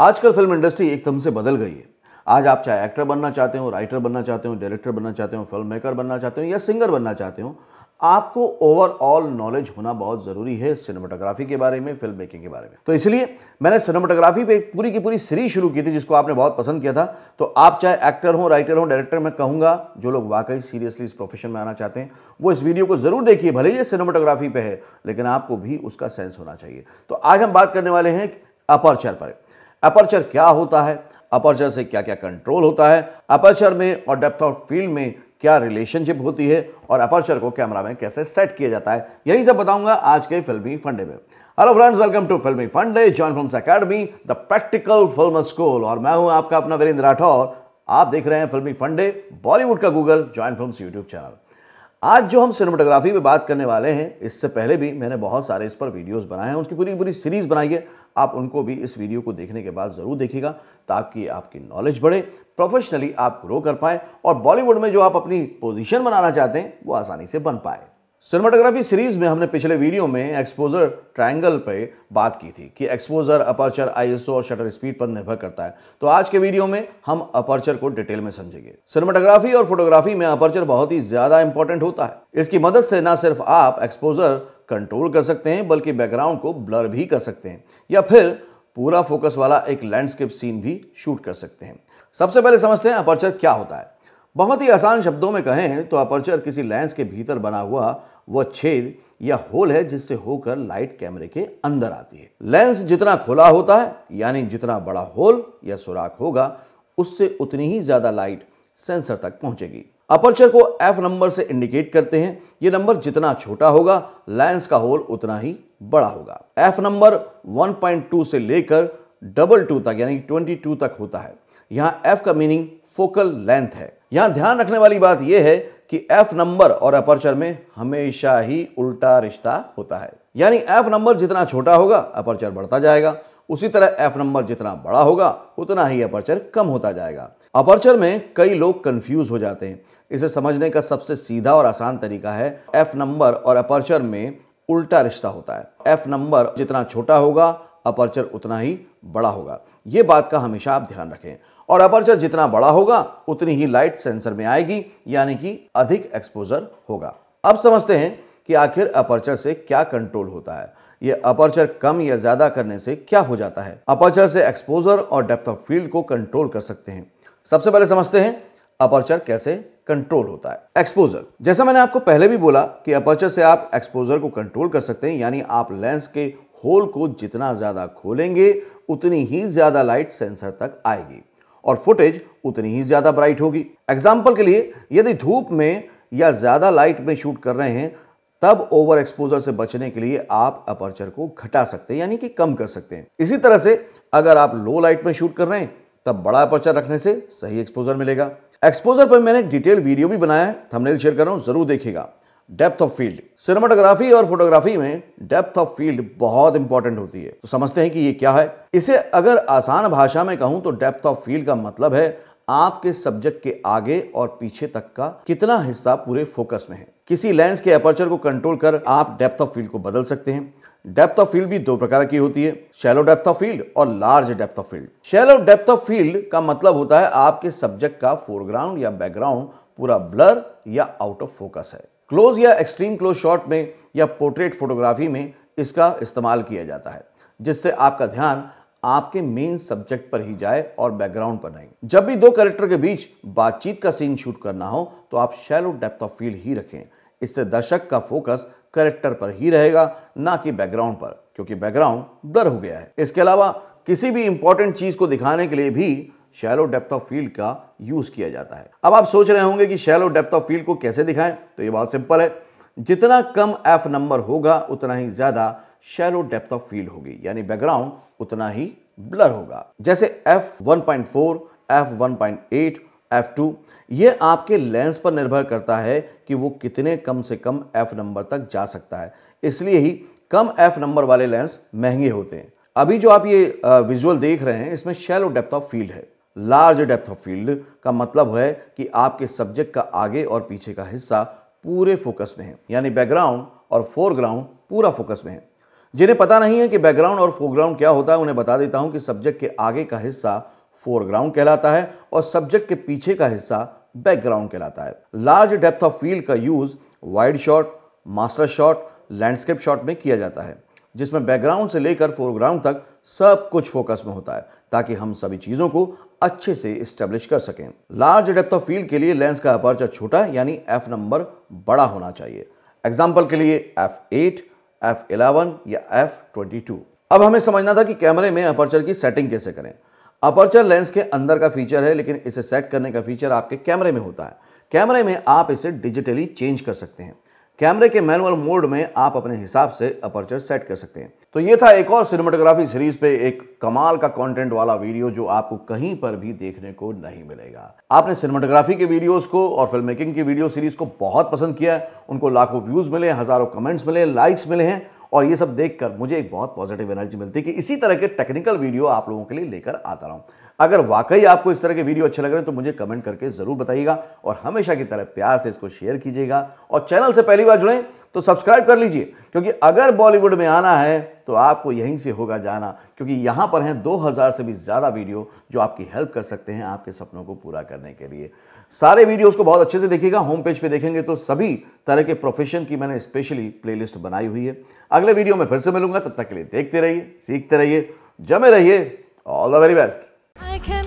आजकल film industry एकदम से बदल गई है आज आप चाहे एक्टर बनना चाहते हो राइटर बनना चाहते हो डायरेक्टर बनना चाहते हो फिल्म मेकर बनना चाहते हो या सिंगर बनना चाहते हो आपको ओवरऑल नॉलेज होना बहुत ज़रूरी है सिनेमाटोग्राफी के बारे में फिल्म मेकिंग के बारे में तो इसलिए मैंने सिनेमाटोग्राफी पे पूरी की पूरी सीरीज शुरू की थी जिसको आपने बहुत पसंद किया था तो आप चाहे एक्टर हो राइटर हो डायरेक्टर मैं कहूँगा जो लोग वाकई सीरियसली इस प्रोफेशन में आना चाहते हैं वो इस वीडियो को ज़रूर देखिए भले ही ये सिनेमाटोग्राफी पर है लेकिन आपको भी उसका सेंस होना चाहिए तो आज हम बात करने वाले हैं अपर्चर पर अपर्चर क्या होता है अपर्चर से क्या क्या कंट्रोल होता है अपर्चर में और डेप्थ ऑफ फील्ड में क्या रिलेशनशिप होती है और अपर्चर को कैमरा में कैसे सेट किया जाता है यही सब बताऊंगा आज के फिल्मी फंडे में हेलो फ्रेंड्स वेलकम टू फिल्मी फंडे join film academy the practical film school और मैं हूं आपका अपना वीरेंद्र राठौर आप देख रहे हैं फिल्मी फंडे बॉलीवुड का Google join film YouTube channel आज जो हम सिनेमाटोग्राफी पे बात करने वाले हैं इससे पहले भी मैंने बहुत सारे इस पर वीडियोस बनाए हैं उनकी पूरी पूरी सीरीज़ बनाई है आप उनको भी इस वीडियो को देखने के बाद ज़रूर देखिएगा ताकि आपकी नॉलेज बढ़े प्रोफेशनली आप ग्रो कर पाएँ और बॉलीवुड में जो आप अपनी पोजिशन बनाना चाहते हैं वो आसानी से बन पाए सिनेमाटोग्राफी सीरीज में हमने पिछले वीडियो में एक्सपोजर ट्रायंगल पे बात की थी कि एक्सपोजर अपर्चर आईएसओ और शटर स्पीड पर निर्भर करता है तो आज के वीडियो में हम अपर्चर को डिटेल में समझेंगे सिनेमाटोग्राफी और फोटोग्राफी में अपर्चर बहुत ही ज्यादा इंपॉर्टेंट होता है इसकी मदद से ना सिर्फ आप एक्सपोजर कंट्रोल कर सकते हैं बल्कि बैकग्राउंड को ब्लर भी कर सकते हैं या फिर पूरा फोकस वाला एक लैंडस्केप सीन भी शूट कर सकते हैं सबसे पहले समझते हैं अपर्चर क्या होता है बहुत ही आसान शब्दों में कहें तो अपर्चर किसी लेंस के भीतर बना हुआ वह छेद या होल है जिससे होकर लाइट कैमरे के अंदर आती है लेंस जितना खुला होता है यानी जितना बड़ा होल या सुराख होगा उससे उतनी ही ज़्यादा लाइट सेंसर तक पहुंचेगी अपर्चर को एफ नंबर से इंडिकेट करते हैं ये नंबर जितना छोटा होगा लेंस का होल उतना ही बड़ा होगा एफ नंबर 1.2 से लेकर डबल टू तक यानी 22 तक होता है यहाँ एफ का मीनिंग फोकल लेंथ है यहाँ ध्यान रखने वाली बात यह है कि एफ नंबर और अपर्चर में हमेशा ही उल्टा रिश्ता होता है यानी एफ नंबर जितना छोटा होगा अपर्चर बढ़ता जाएगा उसी तरह एफ नंबर जितना बड़ा होगा उतना ही अपर्चर कम होता जाएगा अपर्चर में कई लोग कंफ्यूज हो जाते हैं इसे समझने का सबसे सीधा और आसान तरीका है एफ नंबर और अपर्चर में उल्टा रिश्ता होता है एफ नंबर जितना छोटा होगा अपर्चर उतना ही बड़ा होगा ये बात का हमेशा आप ध्यान रखें और अपर्चर जितना बड़ा होगा उतनी ही लाइट सेंसर में आएगी यानी कि अधिक एक्सपोजर होगा अब समझते हैं कि आखिर अपर्चर से क्या कंट्रोल होता है ये अपर्चर कम या ज्यादा करने से क्या हो जाता है अपर्चर से एक्सपोजर और डेप्थ ऑफ फील्ड को कंट्रोल कर सकते हैं सबसे पहले समझते हैं अपर्चर कैसे कंट्रोल होता है एक्सपोजर जैसा मैंने आपको पहले भी बोला कि अपर्चर से आप एक्सपोजर को कंट्रोल कर सकते हैं यानी आप लेंस के होल को जितना ज्यादा खोलेंगे उतनी ही ज़्यादा लाइट सेंसर तक आएगी और फुटेज उतनी ही ज़्यादा ब्राइट होगी एग्जाम्पल के लिए यदि धूप में या ज़्यादा लाइट में शूट कर रहे हैं तब ओवर एक्सपोजर से बचने के लिए आप अपर्चर को घटा सकते हैं यानी कि कम कर सकते हैं इसी तरह से अगर आप लो लाइट में शूट कर रहे हैं तब बड़ा अपर्चर रखने से सही एक्सपोजर मिलेगा एक्सपोजर पर मैंने एक डिटेल वीडियो भी बनाया है थंबनेल शेयर कर रहा हूं जरूर देखिएगा डेप्थ ऑफ फील्ड सिनेमाटोग्राफी और फोटोग्राफी में डेप्थ ऑफ फील्ड बहुत इंपॉर्टेंट होती है तो समझते हैं कि ये क्या है इसे अगर आसान भाषा में कहूं तो डेप्थ ऑफ फील्ड का मतलब है आपके सब्जेक्ट के आगे और पीछे तक का कितना हिस्सा पूरे फोकस में है किसी लेंस के अपर्चर को कंट्रोल कर आप डेप्थ ऑफ फील्ड को बदल सकते हैं डेप्थ ऑफ फील्ड भी दो प्रकार की होती है शेलो डेप्थ ऑफ फील्ड और large depth of field shallow depth of field का मतलब होता है आपके सब्जेक्ट का फोरग्राउंड या बैकग्राउंड पूरा ब्लर या आउट ऑफ फोकस है क्लोज या एक्सट्रीम क्लोज शॉट में या पोर्ट्रेट फोटोग्राफी में इसका इस्तेमाल किया जाता है जिससे आपका ध्यान आपके मेन सब्जेक्ट पर ही जाए और बैकग्राउंड पर नहीं जब भी दो करेक्टर के बीच बातचीत का सीन शूट करना हो तो आप शैलो डेप्थ ऑफ फील्ड ही रखें इससे दर्शक का फोकस करेक्टर पर ही रहेगा ना कि बैकग्राउंड पर क्योंकि बैकग्राउंड ब्लर हो गया है इसके अलावा किसी भी इंपॉर्टेंट चीज को दिखाने के लिए भी शैलो डेप्थ ऑफ फील्ड का यूज किया जाता है अब आप सोच रहे होंगे कि शैलो डेप्थ ऑफ फील्ड को कैसे दिखाएं तो ये बहुत सिंपल है जितना कम एफ नंबर होगा उतना ही ज्यादा शैलो डेप्थ ऑफ फील्ड होगी यानी बैकग्राउंड उतना ही ब्लर होगा जैसे एफ 1.4, एफ 1.8, एफ टू ये आपके लेंस पर निर्भर करता है कि वो कितने कम से कम एफ नंबर तक जा सकता है इसलिए ही कम एफ नंबर वाले लेंस महंगे होते हैं अभी जो आप ये विजुअल देख रहे हैं इसमें शैलो डेप्थ ऑफ फील्ड है लार्ज डेप्थ ऑफ फील्ड का मतलब है कि आपके सब्जेक्ट का आगे और पीछे का हिस्सा पूरे फोकस में है यानी बैकग्राउंड और फोरग्राउंड पूरा फोकस में है जिन्हें पता नहीं है कि बैकग्राउंड और फोरग्राउंड क्या होता है उन्हें बता देता हूं कि सब्जेक्ट के आगे का हिस्सा फोरग्राउंड कहलाता है और सब्जेक्ट के पीछे का हिस्सा बैकग्राउंड कहलाता है लार्ज डेप्थ ऑफ फील्ड का use wide shot master shot landscape shot में किया जाता है जिसमें बैकग्राउंड से लेकर फोरग्राउंड तक सब कुछ फोकस में होता है ताकि हम सभी चीज़ों को अच्छे से स्टेब्लिश कर सकें लार्ज डेप्थ ऑफ फील्ड के लिए लेंस का अपर्चर छोटा यानी एफ नंबर बड़ा होना चाहिए एग्जाम्पल के लिए एफ एट एफ इलेवन या एफ ट्वेंटी टू अब हमें समझना था कि कैमरे में अपर्चर की सेटिंग कैसे करें अपर्चर लेंस के अंदर का फीचर है लेकिन इसे सेट करने का फीचर आपके कैमरे में होता है कैमरे में आप इसे डिजिटली चेंज कर सकते हैं कैमरे के मैनुअल मोड में आप अपने हिसाब से अपर्चर सेट कर सकते हैं तो ये था एक और सिनेमाटोग्राफी सीरीज पे एक कमाल का कंटेंट वाला वीडियो जो आपको कहीं पर भी देखने को नहीं मिलेगा आपने सिनेमाटोग्राफी के वीडियोस को और फिल्म मेकिंग की वीडियो सीरीज को बहुत पसंद किया उनको लाखों व्यूज मिले हजारों कमेंट्स मिले लाइक्स मिले हैं और ये सब देखकर मुझे एक बहुत पॉजिटिव एनर्जी मिलती है कि इसी तरह के टेक्निकल वीडियो आप लोगों के लिए लेकर आता रहा हूं अगर वाकई आपको इस तरह के वीडियो अच्छे लग रहे हैं तो मुझे कमेंट करके ज़रूर बताइएगा और हमेशा की तरह प्यार से इसको शेयर कीजिएगा और चैनल से पहली बार जुड़ें तो सब्सक्राइब कर लीजिए क्योंकि अगर बॉलीवुड में आना है तो आपको यहीं से होगा जाना क्योंकि यहां पर हैं 2000 से भी ज़्यादा वीडियो जो आपकी हेल्प कर सकते हैं आपके सपनों को पूरा करने के लिए सारे वीडियोस को बहुत अच्छे से देखिएगा होम पेज पे देखेंगे तो सभी तरह के प्रोफेशन की मैंने स्पेशली प्लेलिस्ट बनाई हुई है अगले वीडियो में फिर से मिलूंगा तब तक के लिए देखते रहिए सीखते रहिए जमे रहिए all the very best I can